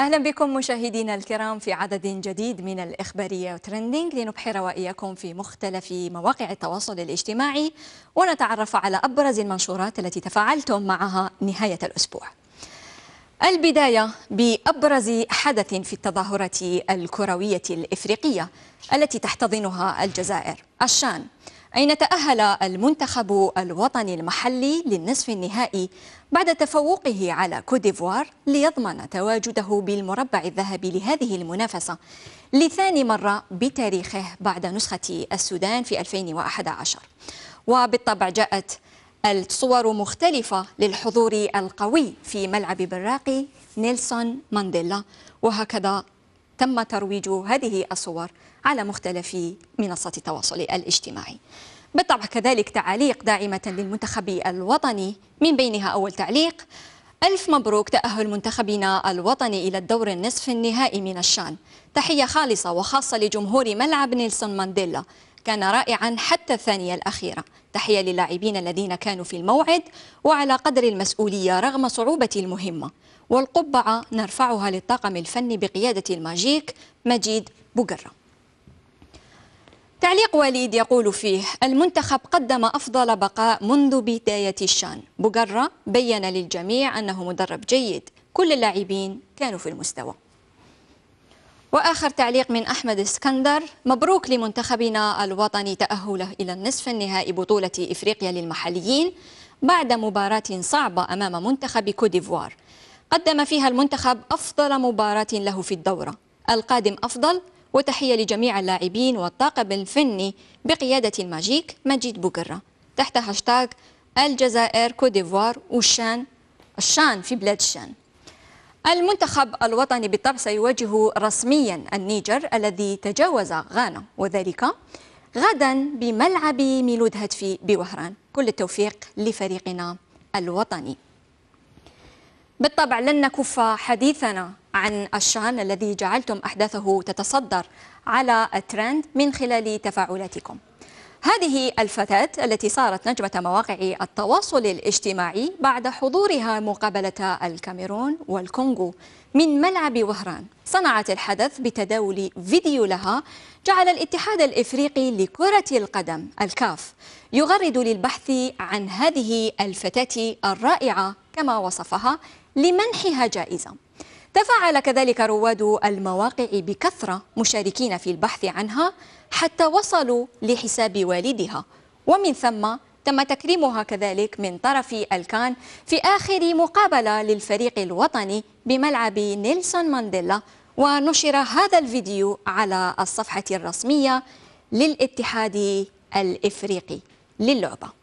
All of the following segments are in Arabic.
أهلا بكم مشاهدينا الكرام في عدد جديد من الإخبارية وترندينج لنبحر وإياكم في مختلف مواقع التواصل الاجتماعي ونتعرف على أبرز المنشورات التي تفاعلتم معها نهاية الأسبوع البداية بأبرز حدث في التظاهرة الكروية الإفريقية التي تحتضنها الجزائر الشان أين تأهل المنتخب الوطني المحلي للنصف النهائي بعد تفوقه على كوديفوار ليضمن تواجده بالمربع الذهبي لهذه المنافسة لثاني مرة بتاريخه بعد نسخة السودان في 2011 وبالطبع جاءت الصور مختلفة للحضور القوي في ملعب براقي نيلسون مانديلا وهكذا تم ترويج هذه الصور على مختلف منصات التواصل الاجتماعي بالطبع كذلك تعاليق داعمة للمنتخب الوطني من بينها أول تعليق ألف مبروك تأهل منتخبنا الوطني إلى الدور النصف النهائي من الشان تحية خالصة وخاصة لجمهور ملعب نيلسون مانديلا كان رائعا حتى الثانية الأخيرة تحية للاعبين الذين كانوا في الموعد وعلى قدر المسؤولية رغم صعوبة المهمة والقبعة نرفعها للطاقم الفني بقيادة الماجيك مجيد بوغرام تعليق وليد يقول فيه المنتخب قدم أفضل بقاء منذ بداية الشان بقرة بين للجميع أنه مدرب جيد كل اللاعبين كانوا في المستوى وآخر تعليق من أحمد اسكندر مبروك لمنتخبنا الوطني تأهله إلى النصف النهائي بطولة إفريقيا للمحليين بعد مباراة صعبة أمام منتخب كوديفوار قدم فيها المنتخب أفضل مباراة له في الدورة القادم أفضل وتحية لجميع اللاعبين والطاقم الفني بقيادة الماجيك مجيد بوكرة تحت هاشتاغ الجزائر كوديفوار وشان الشان في بلاد الشان المنتخب الوطني بالطبع سيواجه رسميا النيجر الذي تجاوز غانا وذلك غدا بملعب ميلود هتفي بوهران كل التوفيق لفريقنا الوطني بالطبع لن نكف حديثنا عن الشان الذي جعلتم أحداثه تتصدر على الترند من خلال تفاعلاتكم هذه الفتاة التي صارت نجمة مواقع التواصل الاجتماعي بعد حضورها مقابلة الكاميرون والكونغو من ملعب وهران صنعت الحدث بتداول فيديو لها جعل الاتحاد الإفريقي لكرة القدم الكاف يغرد للبحث عن هذه الفتاة الرائعة كما وصفها لمنحها جائزة تفاعل كذلك رواد المواقع بكثرة مشاركين في البحث عنها حتى وصلوا لحساب والدها ومن ثم تم تكريمها كذلك من طرف الكان في آخر مقابلة للفريق الوطني بملعب نيلسون مانديلا ونشر هذا الفيديو على الصفحة الرسمية للاتحاد الإفريقي للعبة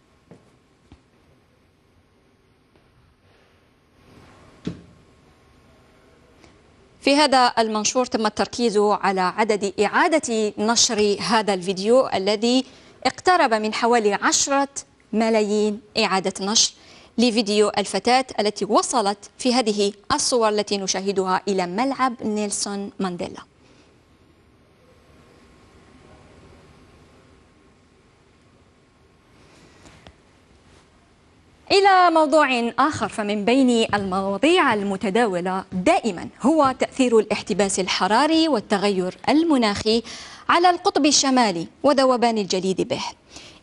في هذا المنشور تم التركيز على عدد إعادة نشر هذا الفيديو الذي اقترب من حوالي عشرة ملايين إعادة نشر لفيديو الفتاة التي وصلت في هذه الصور التي نشاهدها إلى ملعب نيلسون مانديلا إلى موضوع آخر فمن بين المواضيع المتداولة دائما هو تأثير الاحتباس الحراري والتغير المناخي على القطب الشمالي وذوبان الجليد به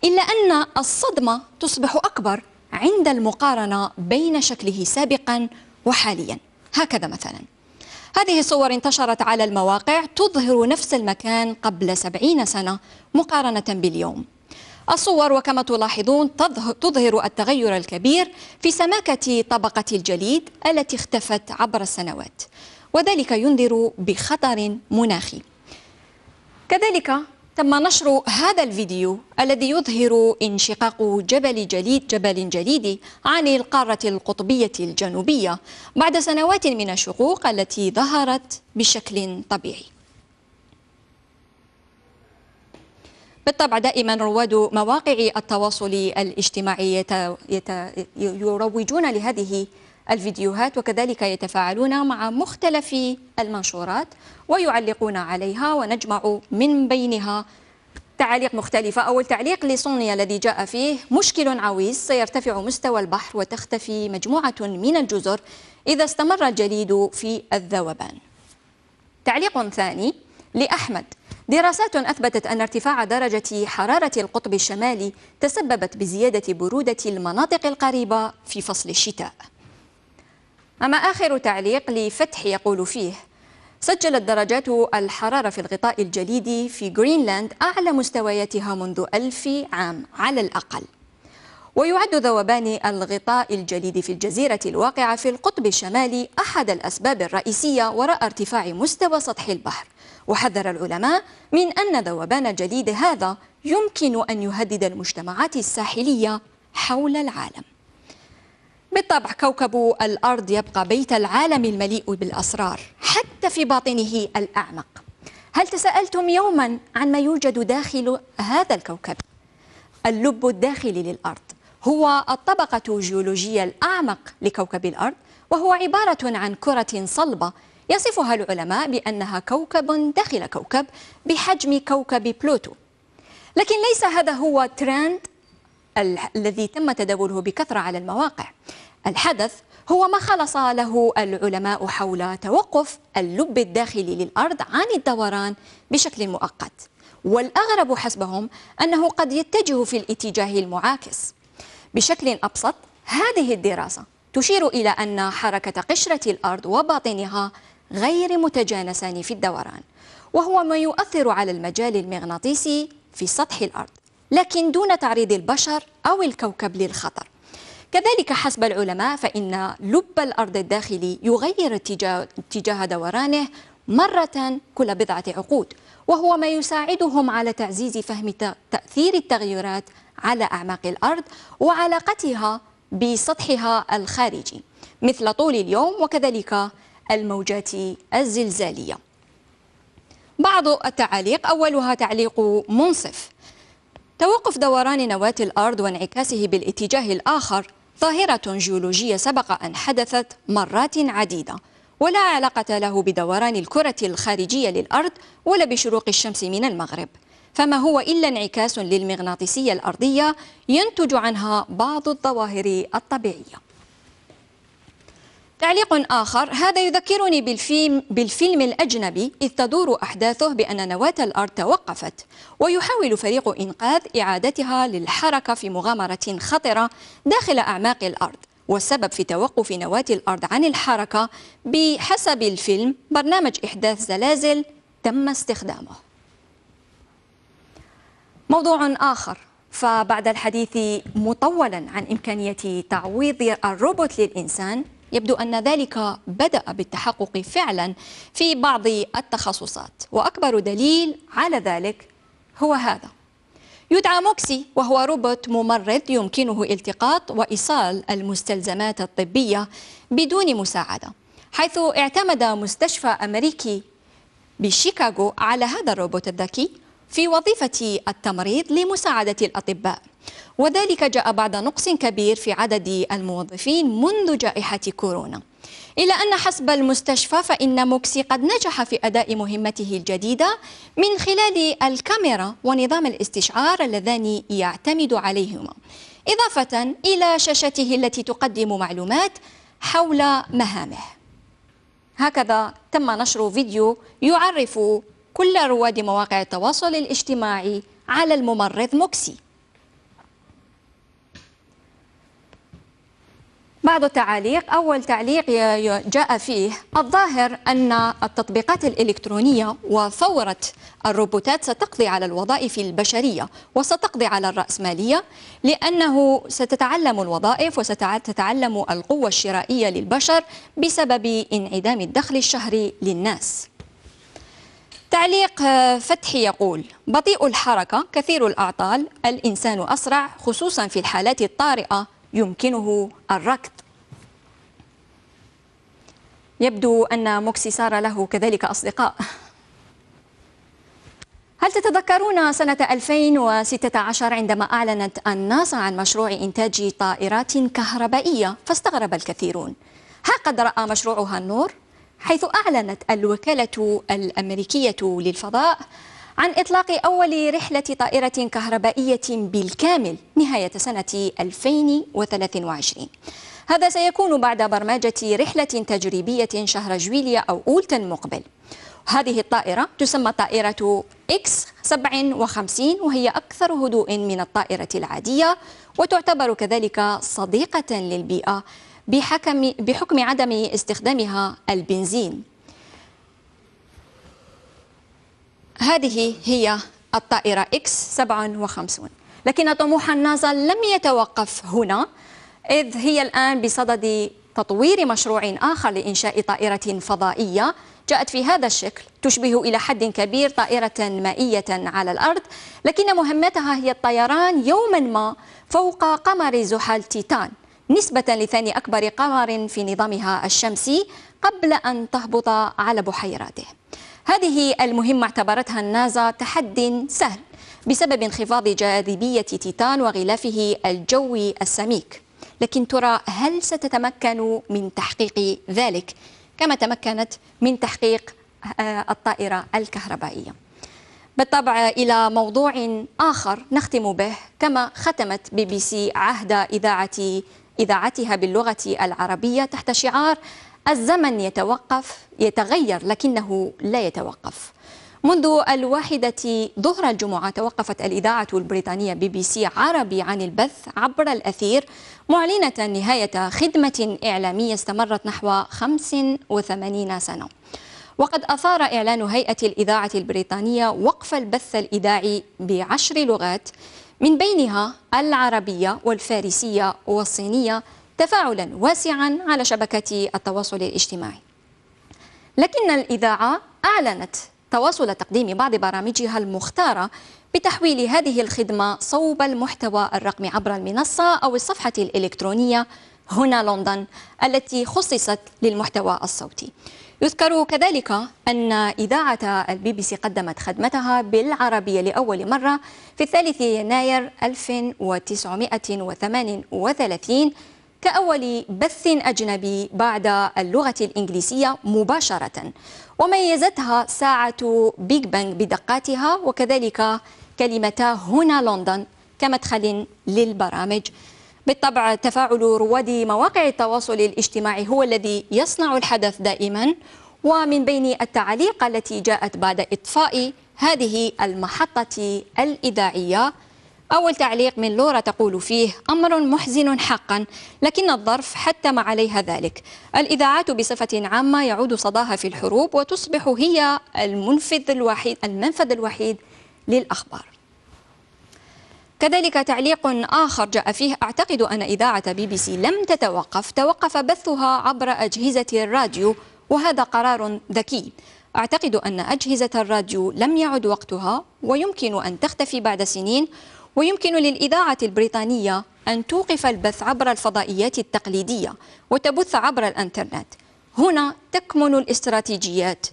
إلا أن الصدمة تصبح أكبر عند المقارنة بين شكله سابقا وحاليا هكذا مثلا هذه الصور انتشرت على المواقع تظهر نفس المكان قبل سبعين سنة مقارنة باليوم الصور وكما تلاحظون تظهر التغير الكبير في سماكة طبقة الجليد التي اختفت عبر السنوات وذلك ينذر بخطر مناخي كذلك تم نشر هذا الفيديو الذي يظهر انشقاق جبل جليد جبل جليدي عن القارة القطبية الجنوبية بعد سنوات من الشقوق التي ظهرت بشكل طبيعي بالطبع دائما رواد مواقع التواصل الاجتماعي يروجون لهذه الفيديوهات وكذلك يتفاعلون مع مختلف المنشورات ويعلقون عليها ونجمع من بينها تعاليق مختلفة أول تعليق لسونيا الذي جاء فيه مشكل عويص سيرتفع مستوى البحر وتختفي مجموعة من الجزر إذا استمر الجليد في الذوبان تعليق ثاني لأحمد دراسات أثبتت أن ارتفاع درجة حرارة القطب الشمالي تسببت بزيادة برودة المناطق القريبة في فصل الشتاء أما آخر تعليق لفتح يقول فيه سجلت درجات الحرارة في الغطاء الجليدي في غرينلاند أعلى مستوياتها منذ ألف عام على الأقل ويعد ذوبان الغطاء الجليدي في الجزيرة الواقعة في القطب الشمالي أحد الأسباب الرئيسية وراء ارتفاع مستوى سطح البحر وحذر العلماء من أن ذوبان الجليد هذا يمكن أن يهدد المجتمعات الساحلية حول العالم بالطبع كوكب الأرض يبقى بيت العالم المليء بالأسرار حتى في باطنه الأعمق هل تساءلتم يوما عن ما يوجد داخل هذا الكوكب؟ اللب الداخلي للأرض هو الطبقة الجيولوجية الأعمق لكوكب الأرض وهو عبارة عن كرة صلبة يصفها العلماء بأنها كوكب داخل كوكب بحجم كوكب بلوتو لكن ليس هذا هو ترند الذي تم تداوله بكثرة على المواقع الحدث هو ما خلص له العلماء حول توقف اللب الداخلي للأرض عن الدوران بشكل مؤقت والأغرب حسبهم أنه قد يتجه في الاتجاه المعاكس بشكل أبسط هذه الدراسة تشير إلى أن حركة قشرة الأرض وباطنها غير متجانسان في الدوران وهو ما يؤثر على المجال المغناطيسي في سطح الأرض لكن دون تعريض البشر أو الكوكب للخطر كذلك حسب العلماء فإن لب الأرض الداخلي يغير اتجاه دورانه مرة كل بضعة عقود وهو ما يساعدهم على تعزيز فهم تأثير التغيرات على أعماق الأرض وعلاقتها بسطحها الخارجي مثل طول اليوم وكذلك الموجات الزلزالية بعض التعاليق أولها تعليق منصف توقف دوران نواة الأرض وانعكاسه بالاتجاه الآخر ظاهرة جيولوجية سبق أن حدثت مرات عديدة ولا علاقة له بدوران الكرة الخارجية للأرض ولا بشروق الشمس من المغرب فما هو إلا انعكاس للمغناطيسية الأرضية ينتج عنها بعض الظواهر الطبيعية تعليق آخر هذا يذكرني بالفيلم, بالفيلم الأجنبي إذ تدور أحداثه بأن نواة الأرض توقفت ويحاول فريق إنقاذ إعادتها للحركة في مغامرة خطرة داخل أعماق الأرض والسبب في توقف نواة الأرض عن الحركة بحسب الفيلم برنامج إحداث زلازل تم استخدامه موضوع آخر فبعد الحديث مطولا عن إمكانية تعويض الروبوت للإنسان يبدو أن ذلك بدأ بالتحقق فعلا في بعض التخصصات وأكبر دليل على ذلك هو هذا يدعى موكسي وهو روبوت ممرض يمكنه التقاط وإيصال المستلزمات الطبية بدون مساعدة حيث اعتمد مستشفى أمريكي بشيكاغو على هذا الروبوت الذكي في وظيفة التمريض لمساعدة الأطباء وذلك جاء بعد نقص كبير في عدد الموظفين منذ جائحة كورونا إلى أن حسب المستشفى فإن موكسي قد نجح في أداء مهمته الجديدة من خلال الكاميرا ونظام الاستشعار اللذان يعتمد عليهما إضافة إلى شاشته التي تقدم معلومات حول مهامه هكذا تم نشر فيديو يعرف كل رواد مواقع التواصل الاجتماعي على الممرض موكسي بعض التعاليق أول تعليق جاء فيه الظاهر أن التطبيقات الإلكترونية وثورة الروبوتات ستقضي على الوظائف البشرية وستقضي على الرأسمالية لأنه ستتعلم الوظائف وستتعلم القوة الشرائية للبشر بسبب انعدام الدخل الشهري للناس تعليق آه، فتحي يقول بطيء الحركة كثير الأعطال الإنسان أسرع خصوصا في الحالات الطارئة يمكنه الركض يبدو أن موكسي سارة له كذلك أصدقاء هل تتذكرون سنة 2016 عندما أعلنت الناسا عن مشروع إنتاج طائرات كهربائية فاستغرب الكثيرون ها قد رأى مشروعها النور؟ حيث أعلنت الوكالة الأمريكية للفضاء عن إطلاق أول رحلة طائرة كهربائية بالكامل نهاية سنة 2023 هذا سيكون بعد برمجة رحلة تجريبية شهر جويليا أو أولتا مقبل هذه الطائرة تسمى طائرة إكس 57 وهي أكثر هدوء من الطائرة العادية وتعتبر كذلك صديقة للبيئة بحكم, بحكم عدم استخدامها البنزين هذه هي الطائرة إكس 57 لكن طموح النازا لم يتوقف هنا إذ هي الآن بصدد تطوير مشروع آخر لإنشاء طائرة فضائية جاءت في هذا الشكل تشبه إلى حد كبير طائرة مائية على الأرض لكن مهمتها هي الطيران يوما ما فوق قمر زحل تيتان نسبة لثاني أكبر قمر في نظامها الشمسي قبل أن تهبط على بحيراته هذه المهمة اعتبرتها النازا تحد سهل بسبب انخفاض جاذبية تيتان وغلافه الجوي السميك لكن ترى هل ستتمكن من تحقيق ذلك كما تمكنت من تحقيق آه، الطائرة الكهربائية بالطبع إلى موضوع آخر نختم به كما ختمت بي بي سي عهد إذاعة إذاعتها باللغة العربية تحت شعار الزمن يتوقف يتغير لكنه لا يتوقف منذ الواحدة ظهر الجمعة توقفت الإذاعة البريطانية بي بي سي عربي عن البث عبر الأثير معلنة نهاية خدمة إعلامية استمرت نحو 85 سنة وقد أثار إعلان هيئة الإذاعة البريطانية وقف البث الإذاعي بعشر لغات من بينها العربية والفارسية والصينية تفاعلا واسعا على شبكة التواصل الاجتماعي لكن الإذاعة أعلنت تواصل تقديم بعض برامجها المختارة بتحويل هذه الخدمة صوب المحتوى الرقمي عبر المنصة أو الصفحة الإلكترونية هنا لندن التي خصصت للمحتوى الصوتي يذكر كذلك أن إذاعة البي بي سي قدمت خدمتها بالعربية لأول مرة في الثالث يناير 1938 كأول بث أجنبي بعد اللغة الإنجليزية مباشرة وميزتها ساعة بيج بانج بدقاتها وكذلك كلمتا هنا لندن كمدخل للبرامج بالطبع تفاعل رواد مواقع التواصل الاجتماعي هو الذي يصنع الحدث دائما ومن بين التعليق التي جاءت بعد إطفاء هذه المحطة الإذاعية أول تعليق من لورا تقول فيه أمر محزن حقا لكن الظرف حتم عليها ذلك الإذاعات بصفة عامة يعود صداها في الحروب وتصبح هي المنفذ الوحيد المنفذ الوحيد للأخبار كذلك تعليق آخر جاء فيه أعتقد أن إذاعة بي بي سي لم تتوقف توقف بثها عبر أجهزة الراديو وهذا قرار ذكي أعتقد أن أجهزة الراديو لم يعد وقتها ويمكن أن تختفي بعد سنين ويمكن للإذاعة البريطانية أن توقف البث عبر الفضائيات التقليدية وتبث عبر الإنترنت هنا تكمن الاستراتيجيات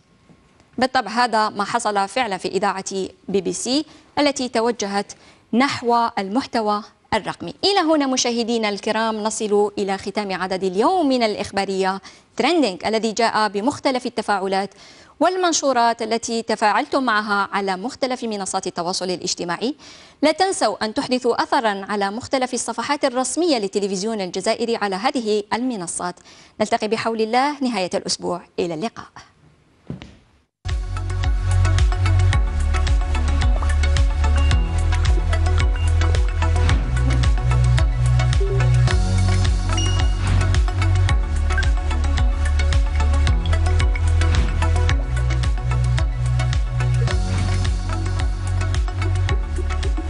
بالطبع هذا ما حصل فعلا في إذاعة بي بي سي التي توجهت نحو المحتوى الرقمي إلى هنا مشاهدينا الكرام نصل إلى ختام عدد اليوم من الإخبارية ترندينج الذي جاء بمختلف التفاعلات والمنشورات التي تفاعلتم معها على مختلف منصات التواصل الاجتماعي لا تنسوا أن تحدثوا أثرا على مختلف الصفحات الرسمية لتلفزيون الجزائري على هذه المنصات نلتقي بحول الله نهاية الأسبوع إلى اللقاء